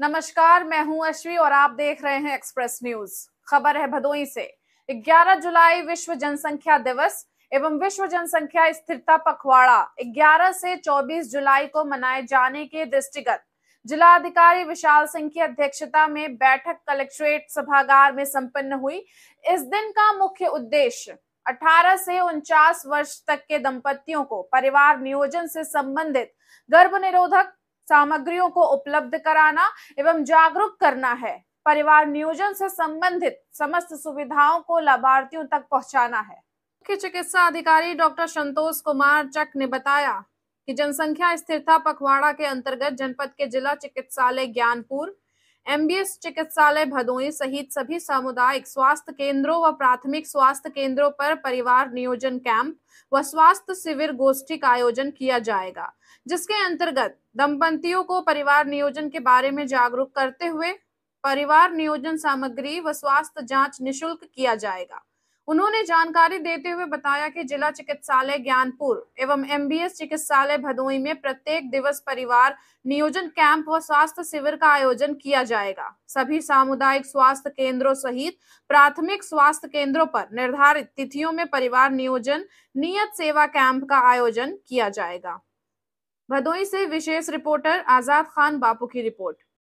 नमस्कार मैं हूं अश्वी और आप देख रहे हैं एक्सप्रेस न्यूज खबर है भदोई से 11 जुलाई विश्व जनसंख्या दिवस एवं विश्व जनसंख्या स्थिरता पखवाड़ा 11 से 24 जुलाई को मनाए जाने के दृष्टिगत जिलाधिकारी विशाल सिंह की अध्यक्षता में बैठक कलेक्ट्रेट सभागार में संपन्न हुई इस दिन का मुख्य उद्देश्य 18 से उनचास वर्ष तक के दंपतियों को परिवार नियोजन से संबंधित गर्भ निरोधक सामग्रियों को उपलब्ध कराना एवं जागरूक करना है परिवार नियोजन से संबंधित समस्त सुविधाओं को लाभार्थियों तक पहुंचाना है मुख्य चिकित्सा अधिकारी डॉक्टर संतोष कुमार चक ने बताया कि जनसंख्या स्थिरता पखवाड़ा के अंतर्गत जनपद के जिला चिकित्सालय ज्ञानपुर एमबीएस चिकित्सालय भदोई सहित सभी सामुदायिक स्वास्थ्य केंद्रों व प्राथमिक स्वास्थ्य केंद्रों पर परिवार नियोजन कैंप व स्वास्थ्य शिविर गोष्ठी का आयोजन किया जाएगा जिसके अंतर्गत दंपतियों को परिवार नियोजन के बारे में जागरूक करते हुए परिवार नियोजन सामग्री व स्वास्थ्य जांच निःशुल्क किया जाएगा उन्होंने जानकारी देते हुए बताया कि जिला चिकित्सालय ज्ञानपुर एवं एमबीएस चिकित्सालय भदोई में प्रत्येक दिवस परिवार नियोजन कैंप व स्वास्थ्य शिविर का आयोजन किया जाएगा सभी सामुदायिक स्वास्थ्य केंद्रों सहित प्राथमिक स्वास्थ्य केंद्रों पर निर्धारित तिथियों में परिवार नियोजन नियत सेवा कैंप का आयोजन किया जाएगा भदोई से विशेष रिपोर्टर आजाद खान बापू की रिपोर्ट